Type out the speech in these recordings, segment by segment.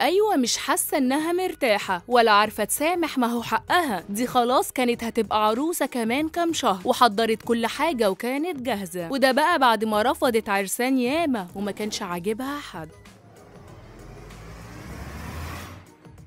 أيوة مش حاسة إنها مرتاحة ولا عارفة تسامح ما هو حقها دي خلاص كانت هتبقى عروسة كمان كام شهر وحضرت كل حاجة وكانت جاهزة وده بقى بعد ما رفضت عرسان ياما وما كانش عاجبها حد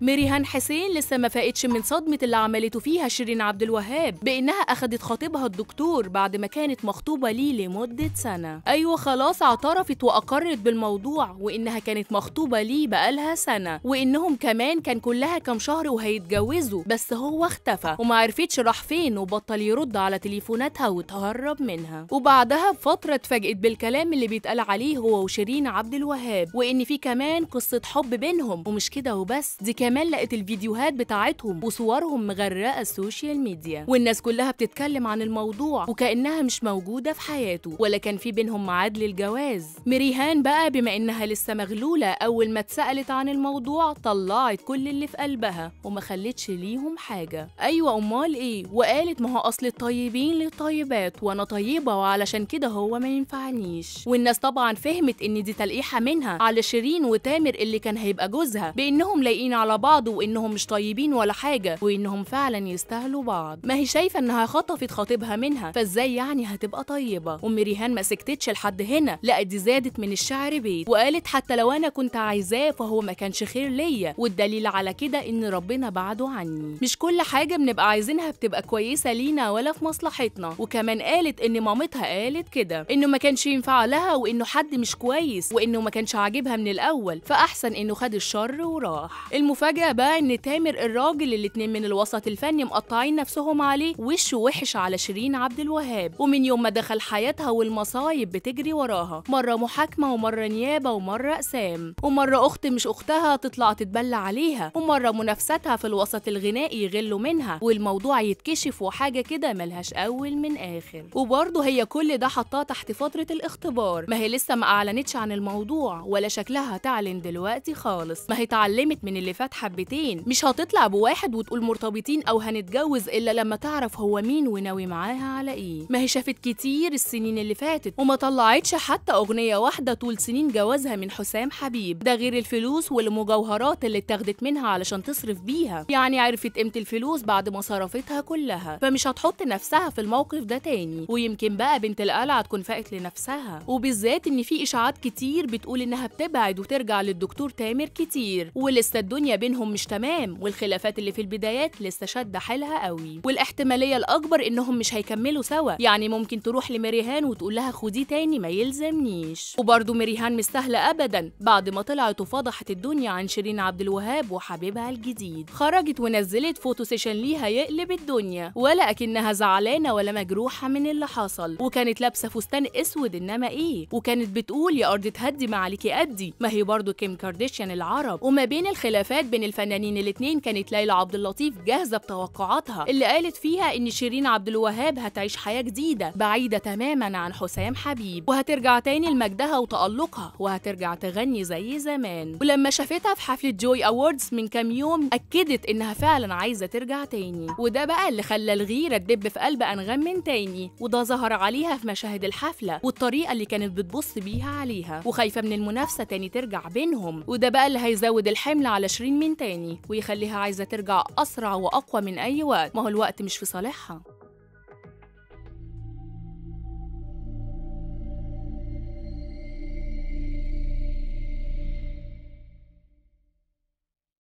ميريهان حسين لسه ما فائتش من صدمة اللي عملته فيها شيرين عبد الوهاب بإنها أخدت خطيبها الدكتور بعد ما كانت مخطوبة ليه لمدة سنة أيوة خلاص اعترفت وأقرت بالموضوع وإنها كانت مخطوبة ليه بقالها سنة وإنهم كمان كان كلها كام شهر وهيتجوزوا بس هو اختفى وما عرفتش راح فين وبطل يرد على تليفوناتها وتهرب منها وبعدها بفترة اتفاجئت بالكلام اللي بيتقال عليه هو وشيرين عبد الوهاب وإن في كمان قصة حب بينهم ومش كده وبس دي كمان كمان لقت الفيديوهات بتاعتهم وصورهم مغرقه السوشيال ميديا والناس كلها بتتكلم عن الموضوع وكانها مش موجوده في حياته ولا كان في بينهم معاد للجواز مريهان بقى بما انها لسه مغلوله اول ما اتسالت عن الموضوع طلعت كل اللي في قلبها وما خلتش ليهم حاجه ايوه امال ايه وقالت ما هو اصل الطيبين للطيبات وانا طيبه وعلشان كده هو ما ينفعنيش والناس طبعا فهمت ان دي تلقيحه منها على شيرين وتامر اللي كان هيبقى جوزها بانهم لايقين على بعض وانهم مش طيبين ولا حاجه وانهم فعلا يستاهلوا بعض ما هي شايفه انها خطفت خطيبها منها فازاي يعني هتبقى طيبه ام ريهان ما سكتتش لحد هنا لا دي زادت من الشعر بيت وقالت حتى لو انا كنت عايزاه فهو ما كانش خير ليا والدليل على كده ان ربنا بعده عني مش كل حاجه بنبقى عايزينها بتبقى كويسه لينا ولا في مصلحتنا وكمان قالت ان مامتها قالت كده انه ما كانش ينفع لها وانه حد مش كويس وانه ما كانش عاجبها من الاول فاحسن انه خد الشر وراح المفاجأة المفاجأة بقى إن تامر الراجل الاتنين من الوسط الفني مقطعين نفسهم عليه وشه وحش على شيرين عبد الوهاب ومن يوم ما دخل حياتها والمصايب بتجري وراها مرة محاكمة ومرة نيابة ومرة أقسام ومرة أخت مش أختها تطلع تتبلى عليها ومرة منافستها في الوسط الغنائي يغلوا منها والموضوع يتكشف وحاجة كده ملهاش أول من آخر وبرضه هي كل ده حطاه تحت فترة الاختبار ما هي لسه ما أعلنتش عن الموضوع ولا شكلها تعلن دلوقتي خالص ما هي اتعلمت من اللي فات حبتين مش هتطلع بواحد وتقول مرتبطين او هنتجوز الا لما تعرف هو مين وناوي معاها على ايه ما هي شافت كتير السنين اللي فاتت وما طلعتش حتى اغنيه واحده طول سنين جوازها من حسام حبيب ده غير الفلوس والمجوهرات اللي اتاخدت منها علشان تصرف بيها يعني عرفت قيمه الفلوس بعد ما صرفتها كلها فمش هتحط نفسها في الموقف ده تاني ويمكن بقى بنت القلعه تكون فاقت لنفسها وبالذات ان في اشاعات كتير بتقول انها بتبعد وترجع للدكتور تامر كتير ولسه الدنيا بينهم مش تمام والخلافات اللي في البدايات لسه شد حيلها قوي والاحتمالية الأكبر إنهم مش هيكملوا سوا يعني ممكن تروح لمريهان وتقول لها خديه تاني ما يلزمنيش وبرده مريهان مش سهلة أبدا بعد ما طلعت وفضحت الدنيا عن شيرين عبد الوهاب وحبيبها الجديد خرجت ونزلت فوتو سيشن ليها يقلب الدنيا ولا أكنها زعلانة ولا مجروحة من اللي حصل وكانت لابسة فستان أسود إنما إيه وكانت بتقول يا أرض تهدي ما عليكي أدي ما هي برضه كيم كارديشيان العرب وما بين الخلافات بين الفنانين الاثنين كانت ليلى عبد اللطيف جاهزه بتوقعاتها اللي قالت فيها ان شيرين عبد الوهاب هتعيش حياه جديده بعيده تماما عن حسام حبيب وهترجع تاني لمجدها وتالقها وهترجع تغني زي زمان ولما شافتها في حفله جوي اووردز من كام يوم اكدت انها فعلا عايزه ترجع تاني وده بقى اللي خلى الغيره تدب في قلب انغام من تاني وده ظهر عليها في مشاهد الحفله والطريقه اللي كانت بتبص بيها عليها وخايفه من المنافسه تاني ترجع بينهم وده بقى اللي هيزود الحمل على شيرين من تاني ويخليها عايزة ترجع أسرع وأقوى من أي وقت ما هو الوقت مش في صالحها